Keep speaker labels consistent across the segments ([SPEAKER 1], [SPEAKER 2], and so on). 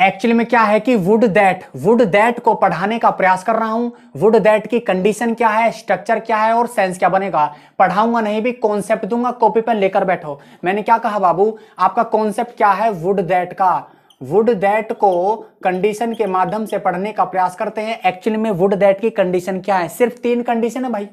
[SPEAKER 1] actually में क्या है कि वुड दैट वुड दैट को पढ़ाने का प्रयास कर रहा हूं वुड दैट की कंडीशन क्या है स्ट्रक्चर क्या है और सेंस क्या बनेगा पढ़ाऊंगा नहीं भी कॉन्सेप्ट दूंगा कॉपी पर लेकर बैठो मैंने क्या कहा बाबू आपका कॉन्सेप्ट क्या है वुड दैट का वुड दैट को कंडीशन के माध्यम से पढ़ने का प्रयास करते हैं एक्चुअली में वुड दैट की कंडीशन क्या है सिर्फ तीन कंडीशन है भाई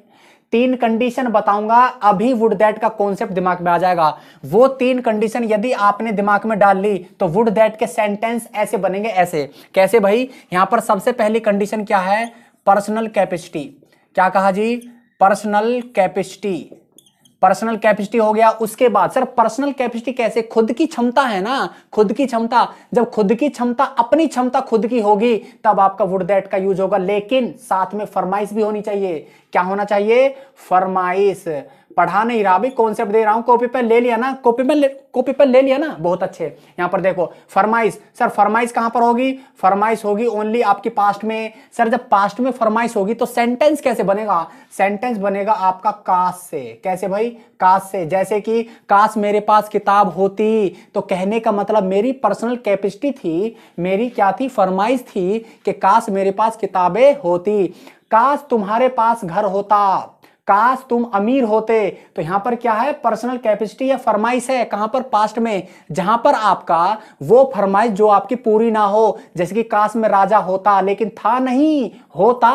[SPEAKER 1] तीन कंडीशन बताऊंगा अभी वुड दैट का कॉन्सेप्ट दिमाग में आ जाएगा वो तीन कंडीशन यदि आपने दिमाग में डाल ली तो वुड दैट के सेंटेंस ऐसे बनेंगे ऐसे कैसे भाई यहां पर सबसे पहली कंडीशन क्या है पर्सनल कैपेसिटी क्या कहा जी पर्सनल कैपेसिटी पर्सनल कैपेसिटी हो गया उसके बाद सर पर्सनल कैपेसिटी कैसे खुद की क्षमता है ना खुद की क्षमता जब खुद की क्षमता अपनी क्षमता खुद की होगी तब आपका वुड दैट का यूज होगा लेकिन साथ में फरमाइश भी होनी चाहिए क्या होना चाहिए फरमाइश पढ़ा नहीं रहा अभी कॉन्सेप्ट दे रहा हूं कॉपी पर ले लिया ना कॉपी पर कॉपी पर ले लिया ना बहुत अच्छे यहाँ पर देखो फरमाइश सर फरमाइश कहाँ पर होगी फरमाइश होगी ओनली आपकी पास्ट में सर जब पास्ट में फरमाइश होगी तो सेंटेंस कैसे बनेगा सेंटेंस बनेगा आपका काश से कैसे भाई काश से जैसे कि काश मेरे पास किताब होती तो कहने का मतलब मेरी पर्सनल कैपेसिटी थी मेरी क्या थी फरमाइश थी कि काश मेरे पास किताबें होती काश तुम्हारे पास घर होता काश तुम अमीर होते तो यहां पर क्या है पर्सनल कैपेसिटी या फरमाइश है कहां पर पास्ट में जहां पर आपका वो फरमाइश जो आपकी पूरी ना हो जैसे कि काश में राजा होता लेकिन था नहीं होता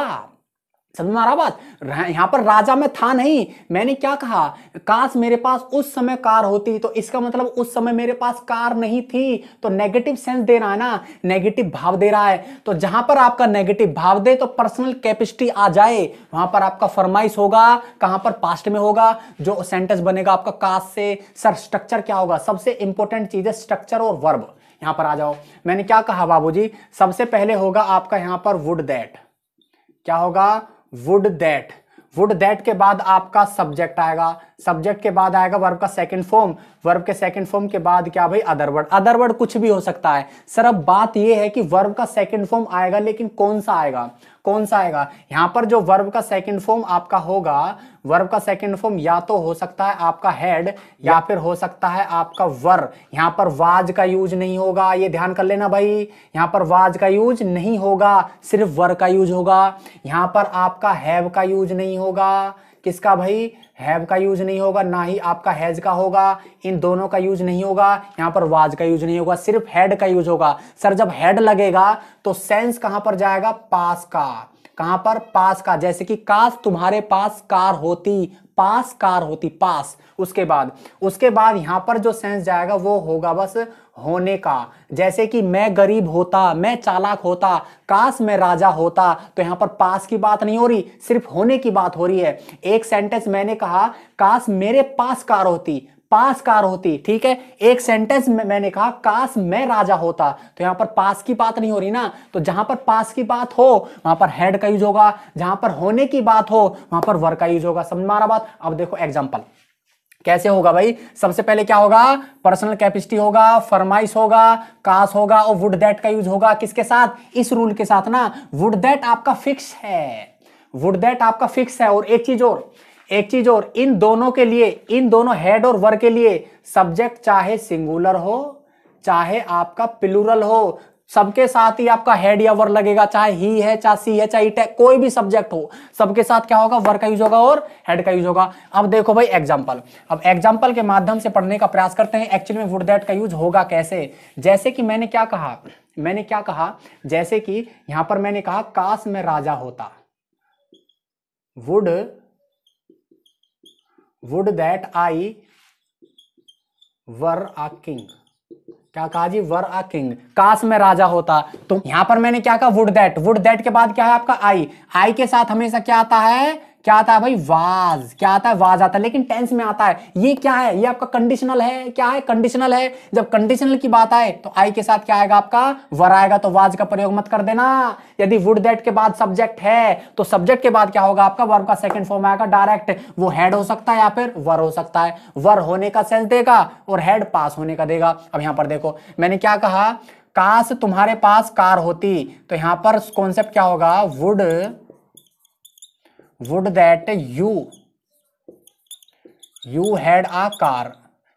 [SPEAKER 1] समझ में आ रहा बात यहाँ पर राजा में था नहीं मैंने क्या कहा काश मेरे पास उस समय कार होती तो इसका मतलब उस समय मेरे पास कार नहीं थी तो नेगेटिव सेंस दे रहा है ना नेगेटिव भाव दे रहा है तो जहां पर आपका नेगेटिव भाव दे तो पर्सनल कैपेसिटी आ जाए वहां पर आपका फरमाइश होगा कहां पर पास्ट में होगा जो सेंटेंस बनेगा आपका काश से सर स्ट्रक्चर क्या होगा सबसे इंपॉर्टेंट चीज है स्ट्रक्चर और वर्ब यहां पर आ जाओ मैंने क्या कहा बाबू सबसे पहले होगा आपका यहां पर वुड दैट क्या होगा वुड दैट वुड दैट के बाद आपका सब्जेक्ट आएगा सब्जेक्ट के बाद आएगा वर्ब का सेकंड फॉर्म वर्ब के सेकंड फॉर्म के बाद क्या भाई अदर वर्ड अदर वर्ड कुछ भी हो सकता है सर अब बात यह है कि वर्ब का सेकंड फॉर्म आएगा लेकिन कौन सा आएगा कौन सा आएगा यहां पर जो वर्ब का सेकंड फॉर्म आपका होगा वर्ब का सेकंड फॉर्म या तो हो सकता है आपका हेड या फिर हो सकता है आपका वर यहां पर वाज का यूज नहीं होगा ये ध्यान कर लेना भाई यहां पर वाज का यूज नहीं होगा सिर्फ वर का यूज होगा यहां पर आपका हैव का यूज नहीं होगा किसका भाई हैव का यूज नहीं होगा ना ही आपका हैज का होगा इन दोनों का यूज नहीं होगा यहाँ पर वाज का यूज नहीं होगा सिर्फ हेड का यूज होगा सर जब हेड लगेगा तो सेंस कहां पर जाएगा पास का कहां पर पास का जैसे कि काश तुम्हारे पास कार होती पास कार होती पास उसके बाद उसके बाद यहां पर जो सेंस जाएगा वो होगा बस होने का जैसे कि मैं गरीब होता मैं चालाक होता काश मैं राजा होता तो यहां पर पास की बात नहीं हो रही सिर्फ होने की बात हो रही है एक सेंटेंस मैंने कहा काश मेरे पास कार होती पास कार होती ठीक है एक सेंटेंस में मैंने कहा काश मैं राजा होता तो यहां पर पास की बात नहीं हो रही ना तो जहां पर पास की बात हो वहां पर हेड का यूज होगा जहां पर होने की बात हो वहां पर वर का यूज होगा समझ मारा बात अब देखो एग्जाम्पल कैसे होगा भाई सबसे पहले क्या होगा पर्सनल कैपेसिटी होगा फरमाइश होगा कास होगा और वुड दैट का यूज होगा किसके साथ इस रूल के साथ ना वुड दैट आपका फिक्स है वुड दैट आपका फिक्स है और एक चीज और एक चीज और इन दोनों के लिए इन दोनों हेड और वर्ग के लिए सब्जेक्ट चाहे सिंगुलर हो चाहे आपका प्लूरल हो सबके साथ ही आपका हेड या वर लगेगा चाहे ही है चाहे सी है चाहे इट है कोई भी सब्जेक्ट हो सबके साथ क्या होगा वर का यूज होगा और हेड का यूज होगा अब देखो भाई एग्जाम्पल अब एग्जाम्पल के माध्यम से पढ़ने का प्रयास करते हैं एक्चुअली में वुड दैट का यूज होगा कैसे जैसे कि मैंने क्या कहा मैंने क्या कहा जैसे कि यहां पर मैंने कहा काश में राजा होता would would that I were a king क्या कहा जी वर आ किंग काश में राजा होता तो यहां पर मैंने क्या कहा वुड दैट वुड दैट के बाद क्या है आपका आई आई के साथ हमेशा क्या आता है क्या आता है भाई वाज क्या आता है वाज आता है लेकिन टेंस में आता है ये क्या है ये आपका कंडीशनल है क्या है कंडीशनल है जब कंडीशनल की बात आए तो आई के साथ क्या आएगा आपका वर आएगा तो वाज का प्रयोग मत कर देना यदि वुड दैट के बाद सब्जेक्ट है तो सब्जेक्ट के बाद क्या होगा आपका वर्ब का सेकंड फॉर्म आएगा डायरेक्ट वो हेड हो सकता है या फिर वर हो सकता है वर होने का सेंस देगा और हेड पास होने का देगा अब यहां पर देखो मैंने क्या कहा काश तुम्हारे पास कार होती तो यहां पर कॉन्सेप्ट क्या होगा would would that you you had a car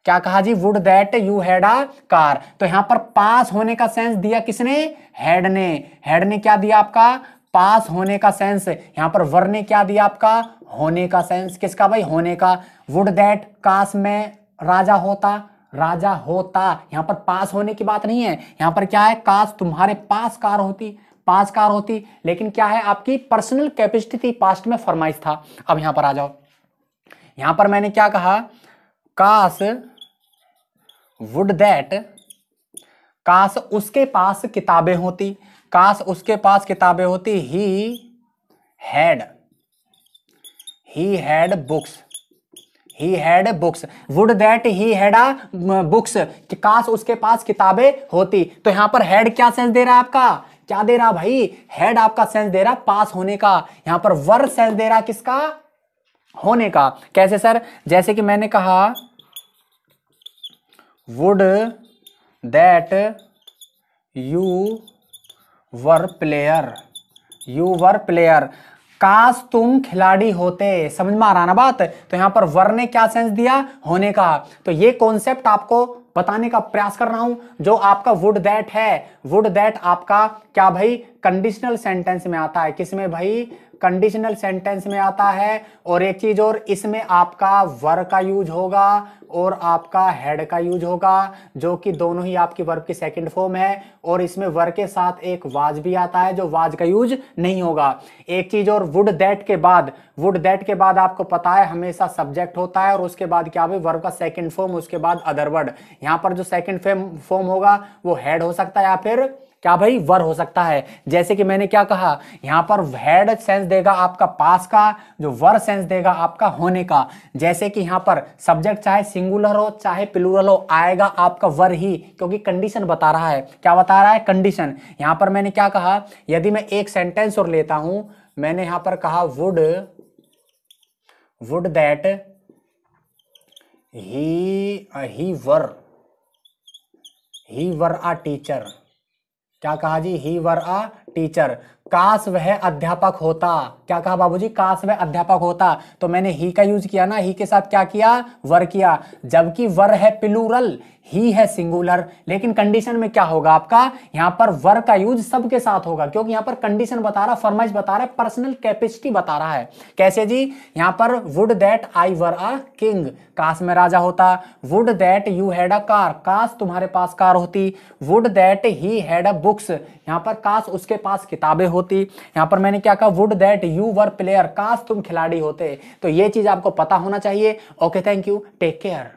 [SPEAKER 1] क्या कहा जी would that you had a car तो यहां पर पास होने का सेंस दिया किसने हैड ने हैड ने क्या दिया आपका पास होने का सेंस यहां पर वर ने क्या दिया आपका होने का सेंस किसका भाई होने का वुड दैट कास में राजा होता राजा होता यहां पर पास होने की बात नहीं है यहां पर क्या है कास तुम्हारे पास कार होती पांच कार होती लेकिन क्या है आपकी पर्सनल कैपेसिटी थी पास्ट में फरमाइश था अब यहां पर आ जाओ यहां पर मैंने क्या कहा काश वुड दैट काश उसके पास किताबें होती काश उसके पास किताबें होती he had he had books he had books would that he had a books काश उसके पास किताबें होती तो यहां पर हैड क्या सेंस दे रहा है आपका क्या दे रहा भाई हेड आपका सेंस दे रहा पास होने का यहां पर वर सेंस दे रहा किसका होने का कैसे सर जैसे कि मैंने कहा would that you were player you were player काश तुम खिलाड़ी होते समझ में आ रहा ना बात तो यहां पर वर ने क्या सेंस दिया होने का तो ये कॉन्सेप्ट आपको बताने का प्रयास कर रहा हूं जो आपका वुड दैट है वुड दैट आपका क्या भाई कंडीशनल सेंटेंस में आता है किसमें भाई कंडीशनल सेंटेंस में आता है और एक चीज़ और इसमें आपका वर का यूज होगा और आपका हेड का यूज होगा जो कि दोनों ही आपकी वर्ब की सेकंड फॉर्म है और इसमें वर के साथ एक वाज भी आता है जो वाज का यूज नहीं होगा एक चीज़ और वुड दैट के बाद वुड दैट के बाद आपको पता है हमेशा सब्जेक्ट होता है और उसके बाद क्या भी वर्ब का सेकेंड फॉर्म उसके बाद अदर वर्ड यहाँ पर जो सेकेंड फॉर्म होगा वो हेड हो सकता है या फिर क्या भाई वर हो सकता है जैसे कि मैंने क्या कहा यहां पर हेड सेंस देगा आपका पास का जो वर सेंस देगा आपका होने का जैसे कि यहां पर सब्जेक्ट चाहे सिंगुलर हो चाहे प्लूरल हो आएगा आपका वर ही क्योंकि कंडीशन बता रहा है क्या बता रहा है कंडीशन यहां पर मैंने क्या कहा यदि मैं एक सेंटेंस और लेता हूं मैंने यहां पर कहा would would that he were he were a teacher क्या कहा जी ही वर आ टीचर काश वह अध्यापक होता क्या कहा बाबूजी काश वह अध्यापक होता तो मैंने ही का यूज किया ना ही के साथ क्या किया वर किया जबकि वर है पिलूरल ही है सिंगुलर लेकिन कंडीशन में क्या होगा आपका यहां पर वर का यूज सबके साथ होगा क्योंकि यहां पर कंडीशन बता रहा फरमाइश बता रहा है पर्सनल कैपेसिटी बता रहा है कैसे जी यहां पर would that I were a king काश में राजा होता would that you had a car काश तुम्हारे पास कार होती would that he had a books यहां पर काश उसके पास किताबें हो होती यहां पर मैंने क्या कहा would that you were player काश तुम खिलाड़ी होते तो ये चीज़ आपको पता होना चाहिए okay thank you take care